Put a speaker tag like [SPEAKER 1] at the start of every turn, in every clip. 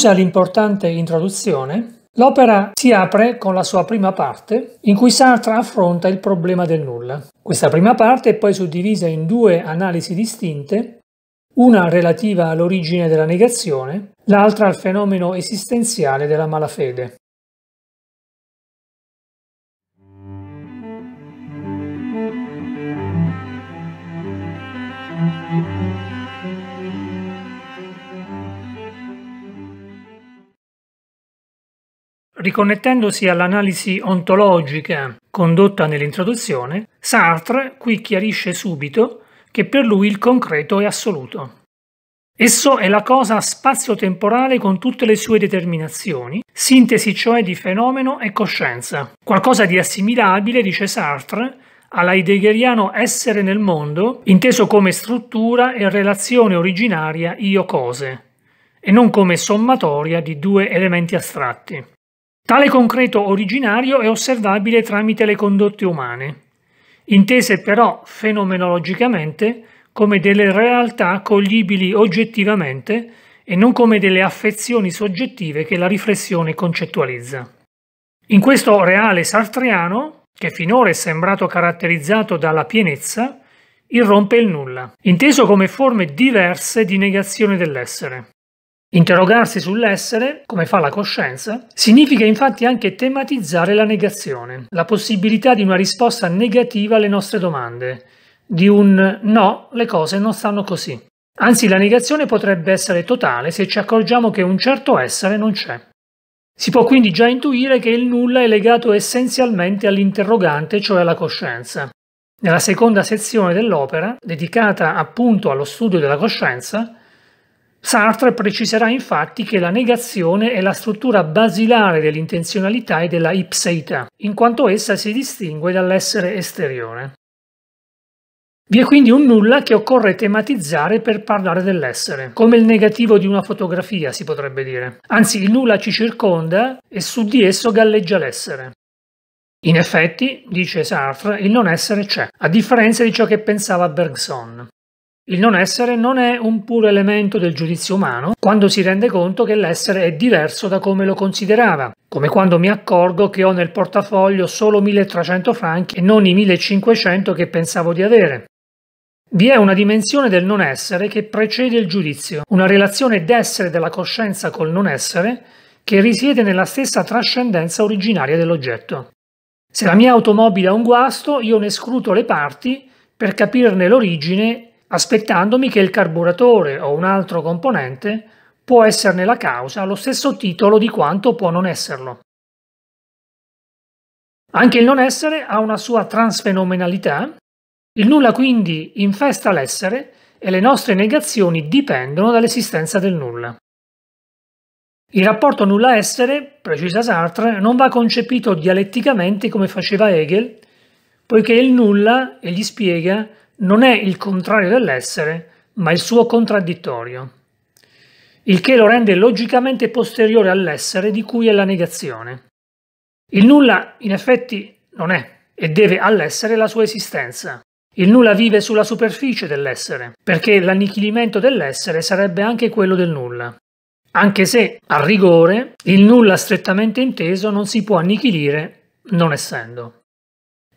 [SPEAKER 1] Conclusa l'importante introduzione, l'opera si apre con la sua prima parte, in cui Sartre affronta il problema del nulla. Questa prima parte è poi suddivisa in due analisi distinte, una relativa all'origine della negazione, l'altra al fenomeno esistenziale della malafede. Riconnettendosi all'analisi ontologica condotta nell'introduzione, Sartre qui chiarisce subito che per lui il concreto è assoluto. Esso è la cosa spazio-temporale con tutte le sue determinazioni, sintesi cioè di fenomeno e coscienza. Qualcosa di assimilabile, dice Sartre, alla essere nel mondo, inteso come struttura e relazione originaria io-cose, e non come sommatoria di due elementi astratti. Tale concreto originario è osservabile tramite le condotte umane, intese però fenomenologicamente come delle realtà coglibili oggettivamente e non come delle affezioni soggettive che la riflessione concettualizza. In questo reale sartriano, che finora è sembrato caratterizzato dalla pienezza, irrompe il nulla, inteso come forme diverse di negazione dell'essere. Interrogarsi sull'essere, come fa la coscienza, significa infatti anche tematizzare la negazione, la possibilità di una risposta negativa alle nostre domande, di un no, le cose non stanno così. Anzi, la negazione potrebbe essere totale se ci accorgiamo che un certo essere non c'è. Si può quindi già intuire che il nulla è legato essenzialmente all'interrogante, cioè alla coscienza. Nella seconda sezione dell'opera, dedicata appunto allo studio della coscienza, Sartre preciserà infatti che la negazione è la struttura basilare dell'intenzionalità e della ipseità, in quanto essa si distingue dall'essere esteriore. Vi è quindi un nulla che occorre tematizzare per parlare dell'essere, come il negativo di una fotografia si potrebbe dire. Anzi, il nulla ci circonda e su di esso galleggia l'essere. In effetti, dice Sartre, il non essere c'è, a differenza di ciò che pensava Bergson. Il non essere non è un puro elemento del giudizio umano quando si rende conto che l'essere è diverso da come lo considerava, come quando mi accorgo che ho nel portafoglio solo 1300 franchi e non i 1500 che pensavo di avere. Vi è una dimensione del non essere che precede il giudizio, una relazione d'essere della coscienza col non essere che risiede nella stessa trascendenza originaria dell'oggetto. Se la mia automobile ha un guasto, io ne scruto le parti per capirne l'origine aspettandomi che il carburatore o un altro componente può esserne la causa allo stesso titolo di quanto può non esserlo. Anche il non essere ha una sua transfenomenalità, il nulla quindi infesta l'essere e le nostre negazioni dipendono dall'esistenza del nulla. Il rapporto nulla-essere, precisa Sartre, non va concepito dialetticamente come faceva Hegel, poiché il nulla, egli spiega, non è il contrario dell'essere, ma il suo contraddittorio, il che lo rende logicamente posteriore all'essere di cui è la negazione. Il nulla, in effetti, non è e deve all'essere la sua esistenza. Il nulla vive sulla superficie dell'essere, perché l'annichilimento dell'essere sarebbe anche quello del nulla. Anche se, a rigore, il nulla strettamente inteso non si può annichilire non essendo.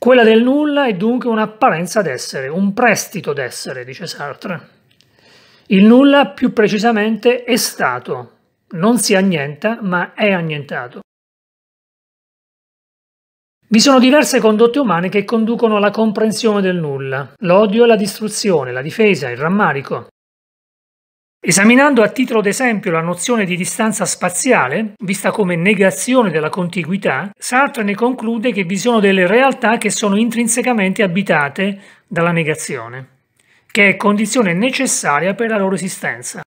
[SPEAKER 1] Quella del nulla è dunque un'apparenza d'essere, un prestito d'essere, dice Sartre. Il nulla, più precisamente, è stato, non si annienta, ma è annientato. Vi sono diverse condotte umane che conducono alla comprensione del nulla, l'odio e la distruzione, la difesa, il rammarico. Esaminando a titolo d'esempio la nozione di distanza spaziale, vista come negazione della contiguità, Sartre ne conclude che vi sono delle realtà che sono intrinsecamente abitate dalla negazione, che è condizione necessaria per la loro esistenza.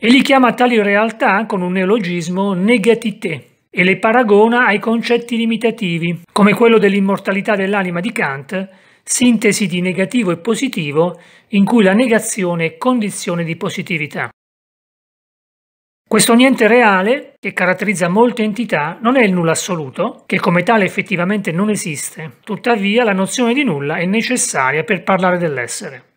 [SPEAKER 1] Egli chiama tali realtà con un neologismo negatité e le paragona ai concetti limitativi, come quello dell'immortalità dell'anima di Kant sintesi di negativo e positivo in cui la negazione è condizione di positività. Questo niente reale, che caratterizza molte entità, non è il nulla assoluto, che come tale effettivamente non esiste, tuttavia la nozione di nulla è necessaria per parlare dell'essere.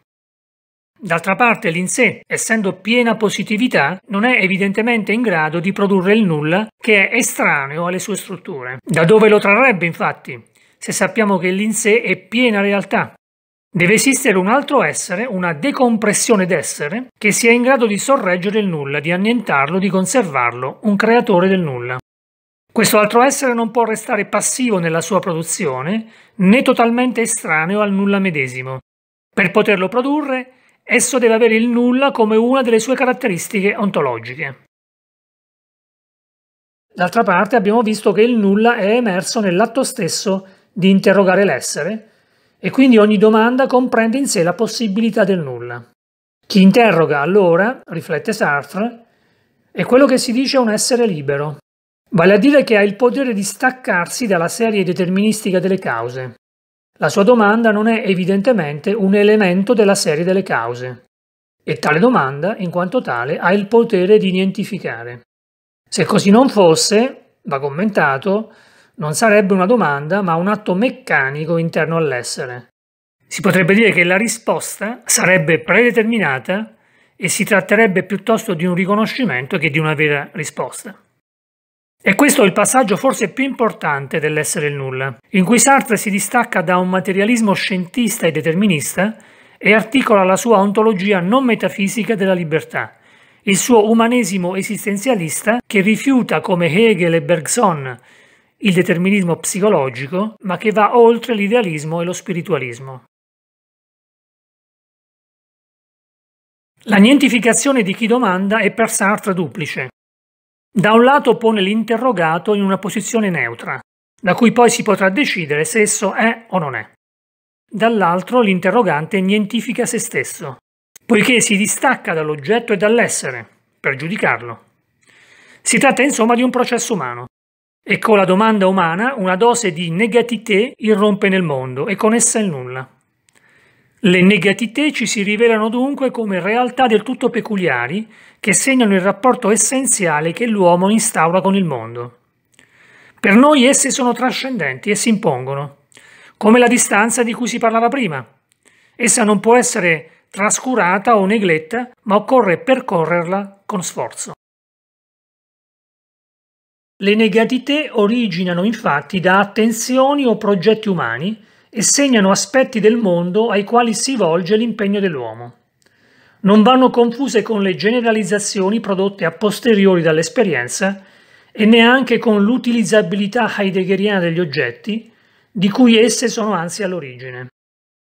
[SPEAKER 1] D'altra parte l'in sé, essendo piena positività, non è evidentemente in grado di produrre il nulla che è estraneo alle sue strutture. Da dove lo trarrebbe infatti? se sappiamo che l'in-sé è piena realtà. Deve esistere un altro essere, una decompressione d'essere, che sia in grado di sorreggere il nulla, di annientarlo, di conservarlo, un creatore del nulla. Questo altro essere non può restare passivo nella sua produzione, né totalmente estraneo al nulla medesimo. Per poterlo produrre, esso deve avere il nulla come una delle sue caratteristiche ontologiche. D'altra parte abbiamo visto che il nulla è emerso nell'atto stesso di interrogare l'essere e quindi ogni domanda comprende in sé la possibilità del nulla. Chi interroga allora, riflette Sartre, è quello che si dice un essere libero, vale a dire che ha il potere di staccarsi dalla serie deterministica delle cause. La sua domanda non è evidentemente un elemento della serie delle cause, e tale domanda, in quanto tale, ha il potere di identificare. Se così non fosse, va commentato, non sarebbe una domanda ma un atto meccanico interno all'essere. Si potrebbe dire che la risposta sarebbe predeterminata e si tratterebbe piuttosto di un riconoscimento che di una vera risposta. E questo è il passaggio forse più importante dell'essere il nulla, in cui Sartre si distacca da un materialismo scientista e determinista e articola la sua ontologia non metafisica della libertà, il suo umanesimo esistenzialista che rifiuta come Hegel e Bergson il determinismo psicologico, ma che va oltre l'idealismo e lo spiritualismo. La nientificazione di chi domanda è per Sartre duplice. Da un lato pone l'interrogato in una posizione neutra, da cui poi si potrà decidere se esso è o non è. Dall'altro l'interrogante nientifica se stesso, poiché si distacca dall'oggetto e dall'essere, per giudicarlo. Si tratta insomma di un processo umano, e con la domanda umana una dose di negatité irrompe nel mondo e con essa il nulla. Le negatité ci si rivelano dunque come realtà del tutto peculiari che segnano il rapporto essenziale che l'uomo instaura con il mondo. Per noi esse sono trascendenti e si impongono, come la distanza di cui si parlava prima. Essa non può essere trascurata o negletta, ma occorre percorrerla con sforzo. Le negatività originano infatti da attenzioni o progetti umani e segnano aspetti del mondo ai quali si volge l'impegno dell'uomo. Non vanno confuse con le generalizzazioni prodotte a posteriori dall'esperienza e neanche con l'utilizzabilità heideggeriana degli oggetti, di cui esse sono anzi all'origine.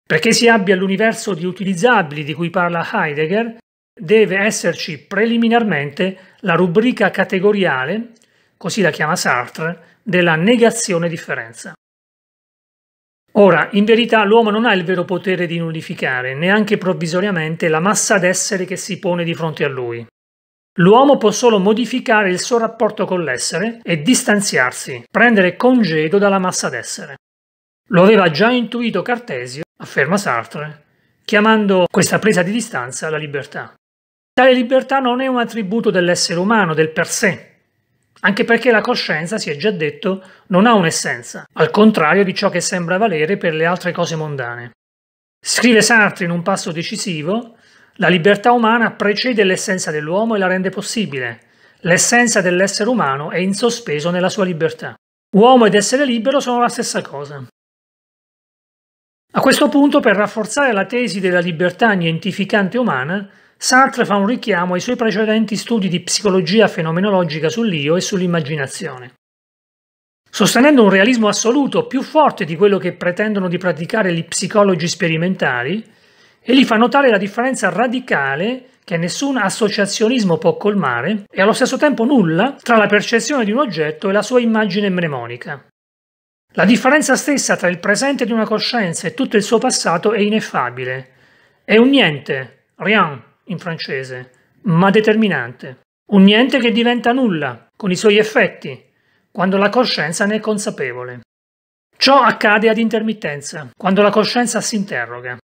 [SPEAKER 1] Perché si abbia l'universo di utilizzabili di cui parla Heidegger, deve esserci preliminarmente la rubrica categoriale così la chiama Sartre, della negazione differenza. Ora, in verità l'uomo non ha il vero potere di nullificare, neanche provvisoriamente, la massa d'essere che si pone di fronte a lui. L'uomo può solo modificare il suo rapporto con l'essere e distanziarsi, prendere congedo dalla massa d'essere. Lo aveva già intuito Cartesio, afferma Sartre, chiamando questa presa di distanza la libertà. Tale libertà non è un attributo dell'essere umano, del per sé, anche perché la coscienza, si è già detto, non ha un'essenza, al contrario di ciò che sembra valere per le altre cose mondane. Scrive Sartre in un passo decisivo, la libertà umana precede l'essenza dell'uomo e la rende possibile. L'essenza dell'essere umano è in sospeso nella sua libertà. Uomo ed essere libero sono la stessa cosa. A questo punto, per rafforzare la tesi della libertà nientificante umana, Sartre fa un richiamo ai suoi precedenti studi di psicologia fenomenologica sull'io e sull'immaginazione. Sostenendo un realismo assoluto più forte di quello che pretendono di praticare gli psicologi sperimentali, egli fa notare la differenza radicale che nessun associazionismo può colmare e allo stesso tempo nulla tra la percezione di un oggetto e la sua immagine mnemonica. La differenza stessa tra il presente di una coscienza e tutto il suo passato è ineffabile. È un niente, rien, in francese, ma determinante. Un niente che diventa nulla, con i suoi effetti, quando la coscienza ne è consapevole. Ciò accade ad intermittenza, quando la coscienza si interroga.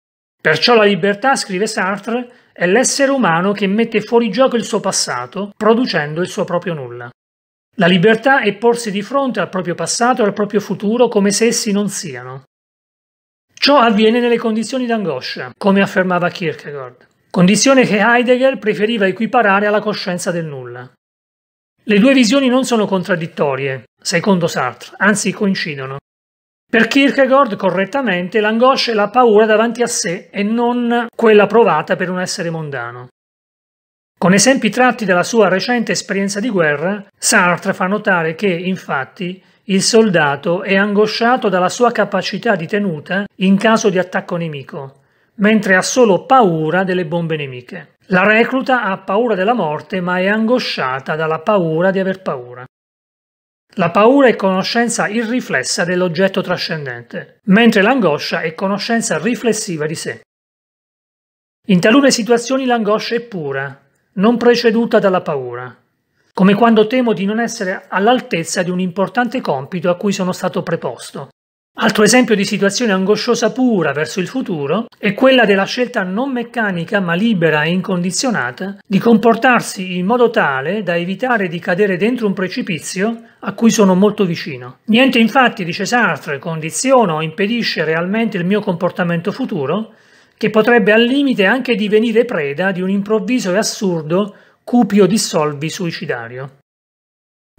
[SPEAKER 1] Perciò la libertà, scrive Sartre, è l'essere umano che mette fuori gioco il suo passato, producendo il suo proprio nulla. La libertà è porsi di fronte al proprio passato e al proprio futuro come se essi non siano. Ciò avviene nelle condizioni d'angoscia, come affermava Kierkegaard condizione che Heidegger preferiva equiparare alla coscienza del nulla. Le due visioni non sono contraddittorie, secondo Sartre, anzi coincidono. Per Kierkegaard, correttamente, l'angoscia è la paura davanti a sé e non quella provata per un essere mondano. Con esempi tratti dalla sua recente esperienza di guerra, Sartre fa notare che, infatti, il soldato è angosciato dalla sua capacità di tenuta in caso di attacco nemico, mentre ha solo paura delle bombe nemiche. La recluta ha paura della morte ma è angosciata dalla paura di aver paura. La paura è conoscenza irriflessa dell'oggetto trascendente, mentre l'angoscia è conoscenza riflessiva di sé. In talune situazioni l'angoscia è pura, non preceduta dalla paura, come quando temo di non essere all'altezza di un importante compito a cui sono stato preposto. Altro esempio di situazione angosciosa pura verso il futuro è quella della scelta non meccanica ma libera e incondizionata di comportarsi in modo tale da evitare di cadere dentro un precipizio a cui sono molto vicino. Niente infatti, dice Sartre, condiziona o impedisce realmente il mio comportamento futuro, che potrebbe al limite anche divenire preda di un improvviso e assurdo cupio dissolvi suicidario.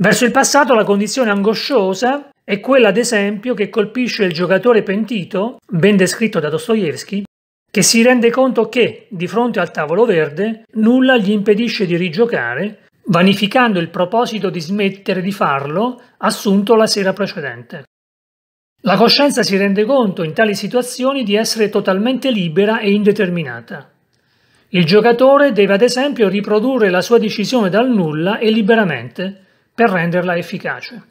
[SPEAKER 1] Verso il passato la condizione angosciosa è quella ad esempio che colpisce il giocatore pentito, ben descritto da Dostoevsky, che si rende conto che, di fronte al tavolo verde, nulla gli impedisce di rigiocare, vanificando il proposito di smettere di farlo assunto la sera precedente. La coscienza si rende conto in tali situazioni di essere totalmente libera e indeterminata. Il giocatore deve ad esempio riprodurre la sua decisione dal nulla e liberamente per renderla efficace.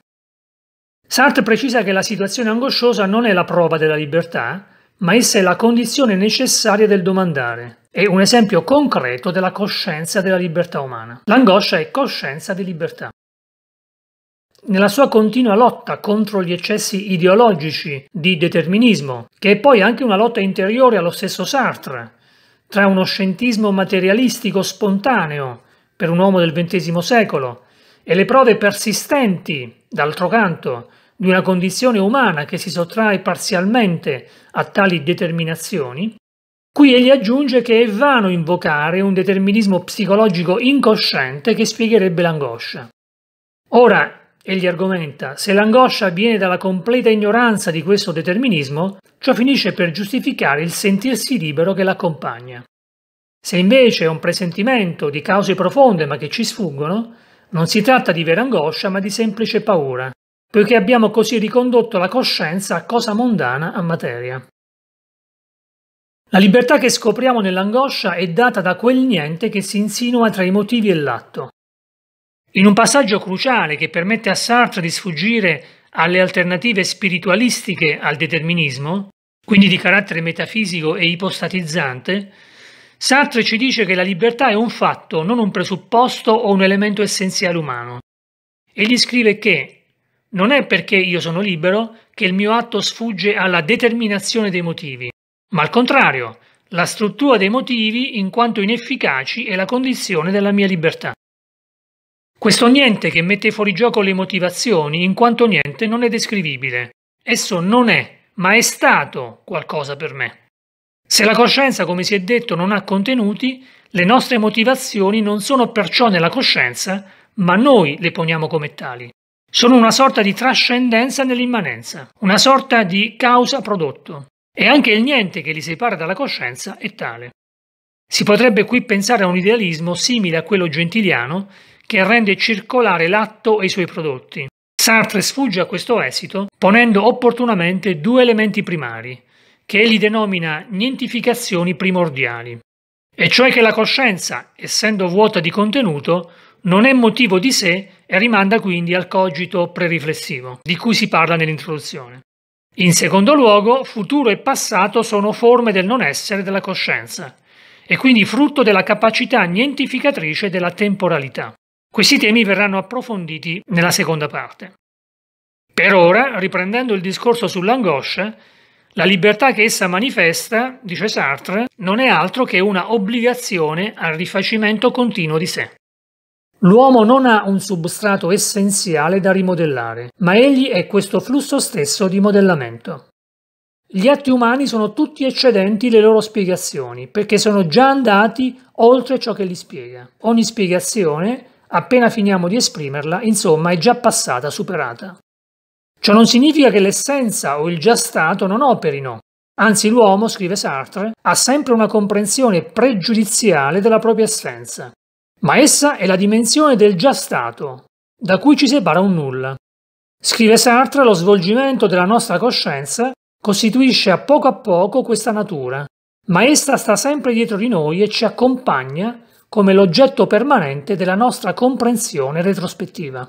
[SPEAKER 1] Sartre precisa che la situazione angosciosa non è la prova della libertà, ma essa è la condizione necessaria del domandare. È un esempio concreto della coscienza della libertà umana. L'angoscia è coscienza di libertà. Nella sua continua lotta contro gli eccessi ideologici di determinismo, che è poi anche una lotta interiore allo stesso Sartre, tra uno scientismo materialistico spontaneo per un uomo del XX secolo e le prove persistenti, d'altro canto, di una condizione umana che si sottrae parzialmente a tali determinazioni, qui egli aggiunge che è vano invocare un determinismo psicologico incosciente che spiegherebbe l'angoscia. Ora, egli argomenta, se l'angoscia viene dalla completa ignoranza di questo determinismo, ciò finisce per giustificare il sentirsi libero che l'accompagna. Se invece è un presentimento di cause profonde ma che ci sfuggono, non si tratta di vera angoscia, ma di semplice paura, poiché abbiamo così ricondotto la coscienza a cosa mondana, a materia. La libertà che scopriamo nell'angoscia è data da quel niente che si insinua tra i motivi e l'atto. In un passaggio cruciale che permette a Sartre di sfuggire alle alternative spiritualistiche al determinismo, quindi di carattere metafisico e ipostatizzante, Sartre ci dice che la libertà è un fatto, non un presupposto o un elemento essenziale umano. Egli scrive che non è perché io sono libero che il mio atto sfugge alla determinazione dei motivi, ma al contrario, la struttura dei motivi in quanto inefficaci è la condizione della mia libertà. Questo niente che mette fuori gioco le motivazioni in quanto niente non è descrivibile. Esso non è, ma è stato qualcosa per me. Se la coscienza, come si è detto, non ha contenuti, le nostre motivazioni non sono perciò nella coscienza, ma noi le poniamo come tali. Sono una sorta di trascendenza nell'immanenza, una sorta di causa-prodotto. E anche il niente che li separa dalla coscienza è tale. Si potrebbe qui pensare a un idealismo simile a quello gentiliano che rende circolare l'atto e i suoi prodotti. Sartre sfugge a questo esito ponendo opportunamente due elementi primari, che egli denomina nientificazioni primordiali, e cioè che la coscienza, essendo vuota di contenuto, non è motivo di sé e rimanda quindi al cogito preriflessivo, di cui si parla nell'introduzione. In secondo luogo, futuro e passato sono forme del non essere della coscienza, e quindi frutto della capacità nientificatrice della temporalità. Questi temi verranno approfonditi nella seconda parte. Per ora, riprendendo il discorso sull'angoscia, la libertà che essa manifesta, dice Sartre, non è altro che una obbligazione al rifacimento continuo di sé. L'uomo non ha un substrato essenziale da rimodellare, ma egli è questo flusso stesso di modellamento. Gli atti umani sono tutti eccedenti le loro spiegazioni, perché sono già andati oltre ciò che li spiega. Ogni spiegazione, appena finiamo di esprimerla, insomma, è già passata, superata. Ciò non significa che l'essenza o il già stato non operino. Anzi, l'uomo, scrive Sartre, ha sempre una comprensione pregiudiziale della propria essenza. Ma essa è la dimensione del già stato, da cui ci separa un nulla. Scrive Sartre, lo svolgimento della nostra coscienza costituisce a poco a poco questa natura, ma essa sta sempre dietro di noi e ci accompagna come l'oggetto permanente della nostra comprensione retrospettiva.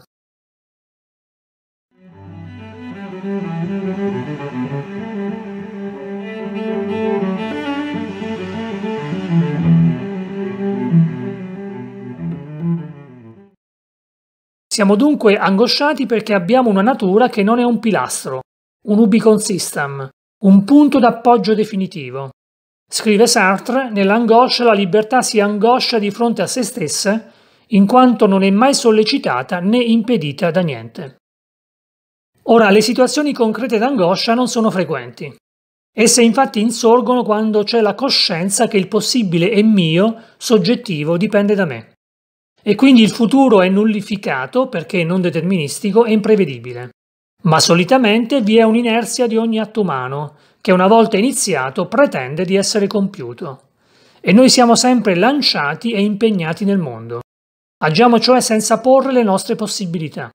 [SPEAKER 1] Siamo dunque angosciati perché abbiamo una natura che non è un pilastro, un ubicon system, un punto d'appoggio definitivo. Scrive Sartre, nell'angoscia la libertà si angoscia di fronte a se stessa, in quanto non è mai sollecitata né impedita da niente. Ora, le situazioni concrete d'angoscia non sono frequenti. Esse infatti insorgono quando c'è la coscienza che il possibile è mio, soggettivo, dipende da me e quindi il futuro è nullificato perché non deterministico e imprevedibile. Ma solitamente vi è un'inerzia di ogni atto umano che una volta iniziato pretende di essere compiuto. E noi siamo sempre lanciati e impegnati nel mondo. Agiamo cioè senza porre le nostre possibilità,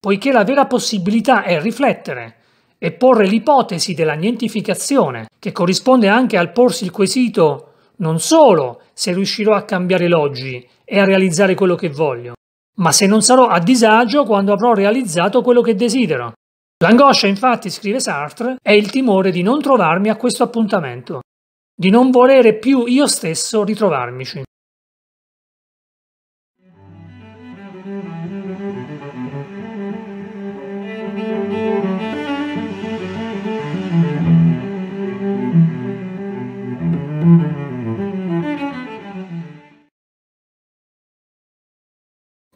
[SPEAKER 1] poiché la vera possibilità è riflettere e porre l'ipotesi della nientificazione, che corrisponde anche al porsi il quesito non solo se riuscirò a cambiare l'oggi, e a realizzare quello che voglio, ma se non sarò a disagio quando avrò realizzato quello che desidero. L'angoscia, infatti, scrive Sartre, è il timore di non trovarmi a questo appuntamento, di non volere più io stesso ritrovarmici.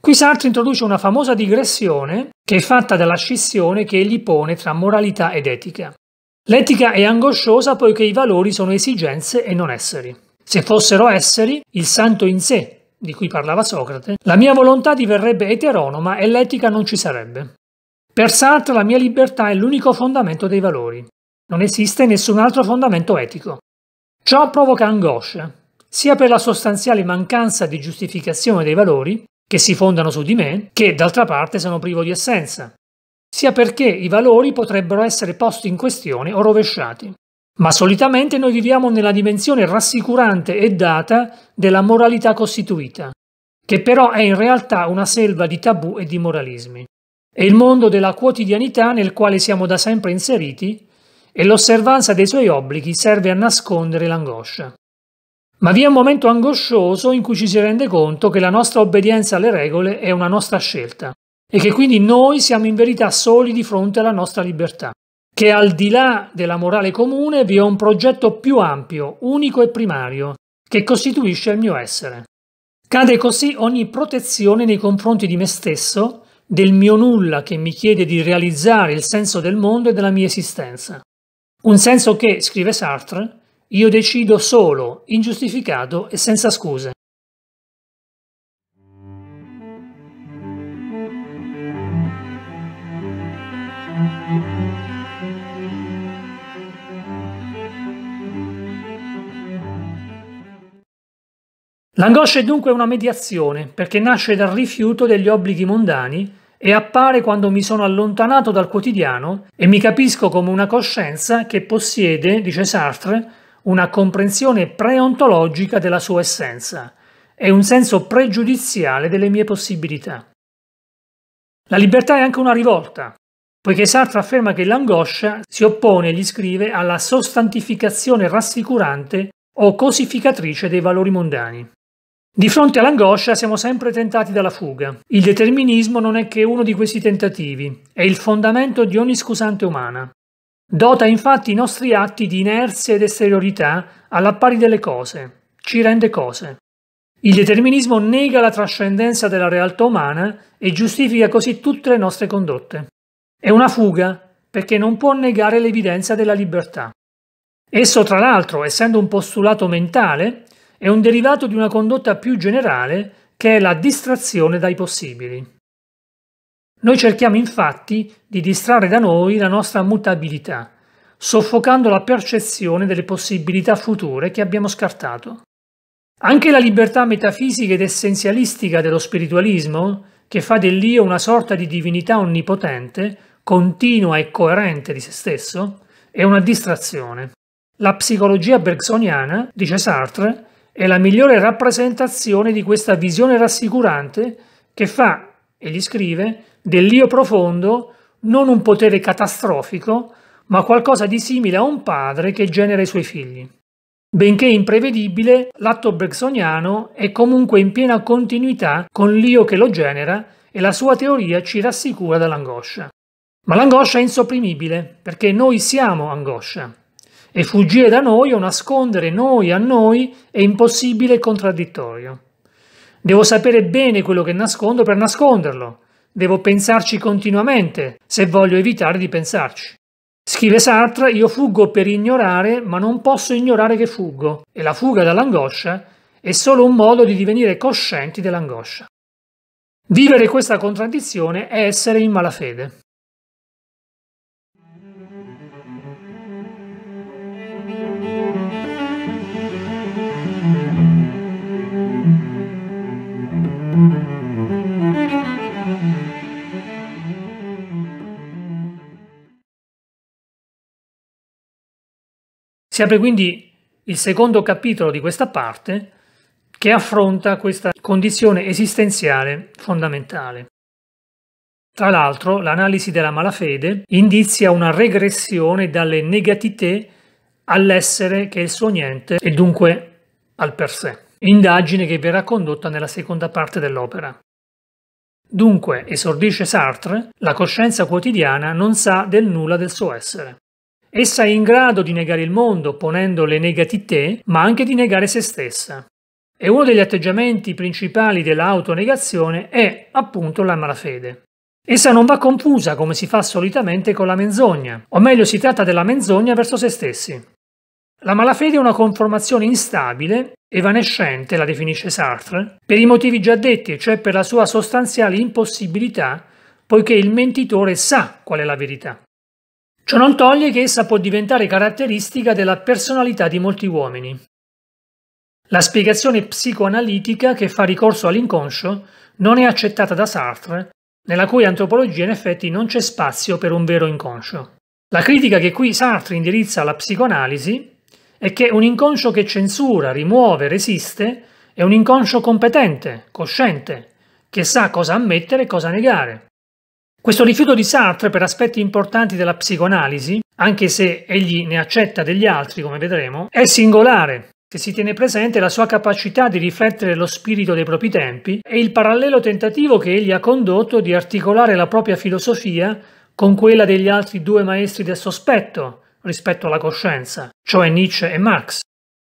[SPEAKER 1] Qui Sartre introduce una famosa digressione che è fatta dalla scissione che egli pone tra moralità ed etica. L'etica è angosciosa poiché i valori sono esigenze e non esseri. Se fossero esseri, il santo in sé, di cui parlava Socrate, la mia volontà diverrebbe eteronoma e l'etica non ci sarebbe. Per Sartre la mia libertà è l'unico fondamento dei valori. Non esiste nessun altro fondamento etico. Ciò provoca angoscia, sia per la sostanziale mancanza di giustificazione dei valori, che si fondano su di me, che d'altra parte sono privo di essenza, sia perché i valori potrebbero essere posti in questione o rovesciati. Ma solitamente noi viviamo nella dimensione rassicurante e data della moralità costituita, che però è in realtà una selva di tabù e di moralismi. È il mondo della quotidianità nel quale siamo da sempre inseriti e l'osservanza dei suoi obblighi serve a nascondere l'angoscia. Ma vi è un momento angoscioso in cui ci si rende conto che la nostra obbedienza alle regole è una nostra scelta e che quindi noi siamo in verità soli di fronte alla nostra libertà, che al di là della morale comune vi è un progetto più ampio, unico e primario, che costituisce il mio essere. Cade così ogni protezione nei confronti di me stesso, del mio nulla che mi chiede di realizzare il senso del mondo e della mia esistenza. Un senso che, scrive Sartre, io decido solo, ingiustificato e senza scuse. L'angoscia è dunque una mediazione, perché nasce dal rifiuto degli obblighi mondani e appare quando mi sono allontanato dal quotidiano e mi capisco come una coscienza che possiede, dice Sartre, una comprensione preontologica della sua essenza e un senso pregiudiziale delle mie possibilità. La libertà è anche una rivolta, poiché Sartre afferma che l'angoscia si oppone, gli scrive, alla sostantificazione rassicurante o cosificatrice dei valori mondani. Di fronte all'angoscia siamo sempre tentati dalla fuga. Il determinismo non è che uno di questi tentativi, è il fondamento di ogni scusante umana. Dota infatti i nostri atti di inerzia ed esteriorità alla pari delle cose, ci rende cose. Il determinismo nega la trascendenza della realtà umana e giustifica così tutte le nostre condotte. È una fuga perché non può negare l'evidenza della libertà. Esso, tra l'altro, essendo un postulato mentale, è un derivato di una condotta più generale che è la distrazione dai possibili. Noi cerchiamo infatti di distrarre da noi la nostra mutabilità, soffocando la percezione delle possibilità future che abbiamo scartato. Anche la libertà metafisica ed essenzialistica dello spiritualismo, che fa dell'io una sorta di divinità onnipotente, continua e coerente di se stesso, è una distrazione. La psicologia bergsoniana, dice Sartre, è la migliore rappresentazione di questa visione rassicurante che fa e gli scrive, dell'io profondo non un potere catastrofico, ma qualcosa di simile a un padre che genera i suoi figli. Benché imprevedibile, l'atto bergsoniano è comunque in piena continuità con l'io che lo genera e la sua teoria ci rassicura dall'angoscia. Ma l'angoscia è insopprimibile, perché noi siamo angoscia. E fuggire da noi o nascondere noi a noi è impossibile e contraddittorio. Devo sapere bene quello che nascondo per nasconderlo. Devo pensarci continuamente, se voglio evitare di pensarci. Scrive Sartre, io fuggo per ignorare, ma non posso ignorare che fuggo, e la fuga dall'angoscia è solo un modo di divenire coscienti dell'angoscia. Vivere questa contraddizione è essere in malafede. Si apre quindi il secondo capitolo di questa parte che affronta questa condizione esistenziale fondamentale. Tra l'altro, l'analisi della malafede indizia una regressione dalle negatite all'essere che è il suo niente e dunque al per sé, indagine che verrà condotta nella seconda parte dell'opera. Dunque, esordisce Sartre, la coscienza quotidiana non sa del nulla del suo essere. Essa è in grado di negare il mondo ponendo le negatite, ma anche di negare se stessa. E uno degli atteggiamenti principali dell'autonegazione è appunto la malafede. Essa non va confusa come si fa solitamente con la menzogna, o meglio si tratta della menzogna verso se stessi. La malafede è una conformazione instabile, evanescente, la definisce Sartre, per i motivi già detti, cioè per la sua sostanziale impossibilità, poiché il mentitore sa qual è la verità. Ciò non toglie che essa può diventare caratteristica della personalità di molti uomini. La spiegazione psicoanalitica che fa ricorso all'inconscio non è accettata da Sartre, nella cui antropologia in effetti non c'è spazio per un vero inconscio. La critica che qui Sartre indirizza alla psicoanalisi è che un inconscio che censura, rimuove, resiste è un inconscio competente, cosciente, che sa cosa ammettere e cosa negare. Questo rifiuto di Sartre per aspetti importanti della psicoanalisi, anche se egli ne accetta degli altri, come vedremo, è singolare se si tiene presente la sua capacità di riflettere lo spirito dei propri tempi e il parallelo tentativo che egli ha condotto di articolare la propria filosofia con quella degli altri due maestri del sospetto rispetto alla coscienza, cioè Nietzsche e Marx.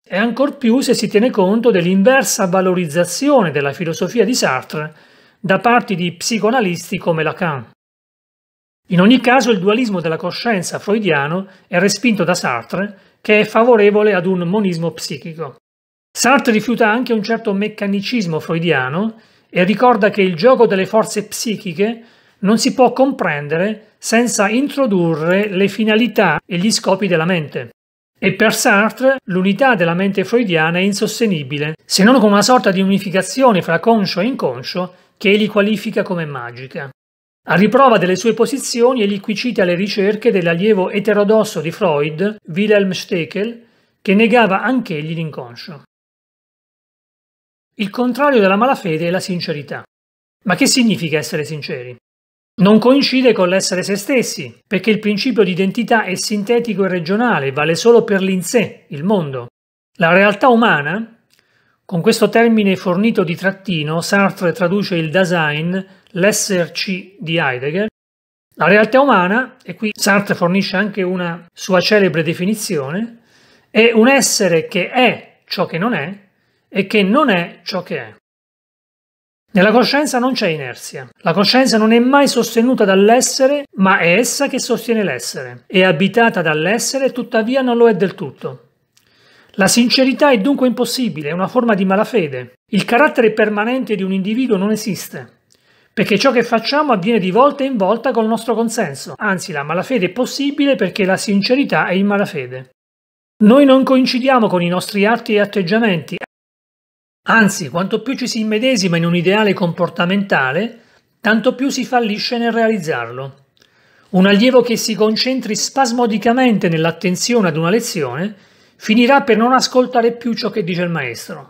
[SPEAKER 1] E ancor più se si tiene conto dell'inversa valorizzazione della filosofia di Sartre da parte di psicoanalisti come Lacan. In ogni caso il dualismo della coscienza freudiano è respinto da Sartre, che è favorevole ad un monismo psichico. Sartre rifiuta anche un certo meccanicismo freudiano e ricorda che il gioco delle forze psichiche non si può comprendere senza introdurre le finalità e gli scopi della mente. E per Sartre l'unità della mente freudiana è insostenibile, se non con una sorta di unificazione fra conscio e inconscio che egli qualifica come magica. A riprova delle sue posizioni, egli cita le ricerche dell'allievo eterodosso di Freud, Wilhelm Steckel, che negava anch'egli l'inconscio. Il contrario della malafede è la sincerità. Ma che significa essere sinceri? Non coincide con l'essere se stessi, perché il principio di identità è sintetico e regionale, vale solo per l'in sé, il mondo. La realtà umana, con questo termine fornito di trattino, Sartre traduce il Dasein, l'esserci di Heidegger. La realtà umana, e qui Sartre fornisce anche una sua celebre definizione, è un essere che è ciò che non è e che non è ciò che è. Nella coscienza non c'è inerzia. La coscienza non è mai sostenuta dall'essere, ma è essa che sostiene l'essere. È abitata dall'essere, tuttavia non lo è del tutto. La sincerità è dunque impossibile, è una forma di malafede. Il carattere permanente di un individuo non esiste, perché ciò che facciamo avviene di volta in volta col nostro consenso. Anzi, la malafede è possibile perché la sincerità è in malafede. Noi non coincidiamo con i nostri atti e atteggiamenti, anzi, quanto più ci si immedesima in un ideale comportamentale, tanto più si fallisce nel realizzarlo. Un allievo che si concentri spasmodicamente nell'attenzione ad una lezione finirà per non ascoltare più ciò che dice il maestro.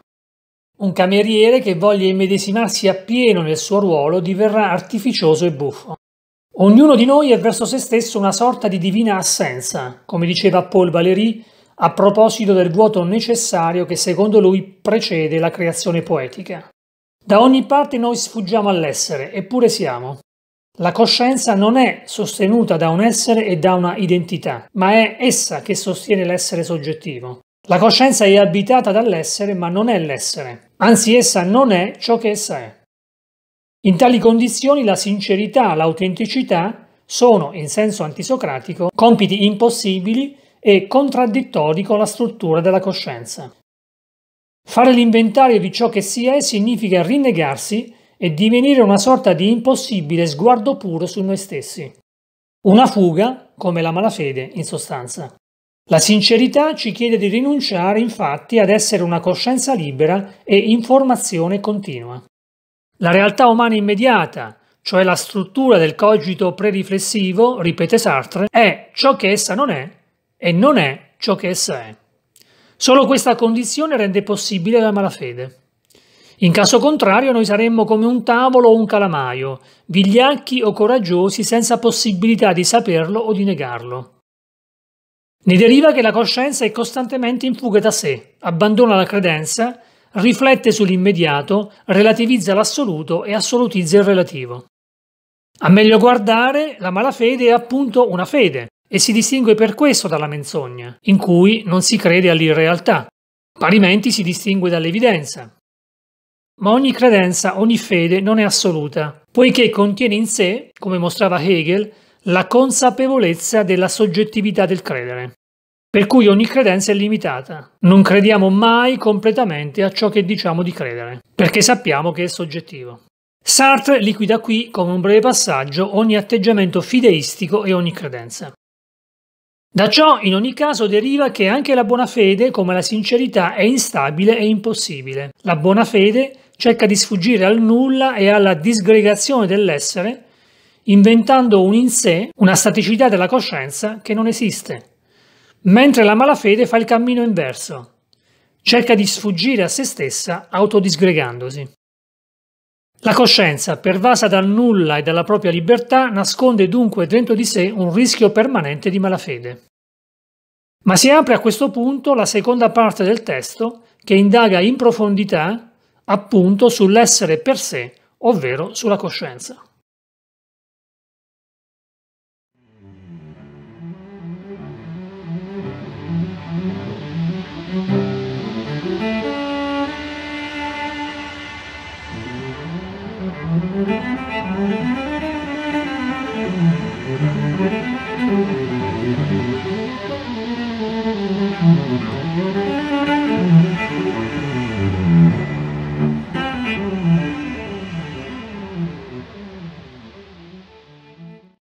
[SPEAKER 1] Un cameriere che voglia immedesimarsi appieno nel suo ruolo diverrà artificioso e buffo. Ognuno di noi è verso se stesso una sorta di divina assenza, come diceva Paul Valéry a proposito del vuoto necessario che secondo lui precede la creazione poetica. Da ogni parte noi sfuggiamo all'essere, eppure siamo. La coscienza non è sostenuta da un essere e da una identità, ma è essa che sostiene l'essere soggettivo. La coscienza è abitata dall'essere, ma non è l'essere, anzi essa non è ciò che essa è. In tali condizioni la sincerità, l'autenticità sono, in senso antisocratico, compiti impossibili e contraddittori con la struttura della coscienza. Fare l'inventario di ciò che si è significa rinnegarsi e divenire una sorta di impossibile sguardo puro su noi stessi. Una fuga, come la malafede, in sostanza. La sincerità ci chiede di rinunciare infatti ad essere una coscienza libera e informazione continua. La realtà umana immediata, cioè la struttura del cogito preriflessivo, ripete Sartre, è ciò che essa non è e non è ciò che essa è. Solo questa condizione rende possibile la malafede. In caso contrario noi saremmo come un tavolo o un calamaio, vigliacchi o coraggiosi senza possibilità di saperlo o di negarlo. Ne deriva che la coscienza è costantemente in fuga da sé, abbandona la credenza, riflette sull'immediato, relativizza l'assoluto e assolutizza il relativo. A meglio guardare, la malafede è appunto una fede e si distingue per questo dalla menzogna, in cui non si crede all'irrealtà. Parimenti si distingue dall'evidenza, ma ogni credenza, ogni fede non è assoluta, poiché contiene in sé, come mostrava Hegel, la consapevolezza della soggettività del credere. Per cui ogni credenza è limitata. Non crediamo mai completamente a ciò che diciamo di credere, perché sappiamo che è soggettivo. Sartre liquida qui, come un breve passaggio, ogni atteggiamento fideistico e ogni credenza. Da ciò, in ogni caso, deriva che anche la buona fede, come la sincerità, è instabile e impossibile. La buona fede cerca di sfuggire al nulla e alla disgregazione dell'essere, inventando un in sé, una staticità della coscienza che non esiste, mentre la malafede fa il cammino inverso, cerca di sfuggire a se stessa autodisgregandosi. La coscienza, pervasa dal nulla e dalla propria libertà, nasconde dunque dentro di sé un rischio permanente di malafede. Ma si apre a questo punto la seconda parte del testo che indaga in profondità appunto sull'essere per sé, ovvero sulla coscienza.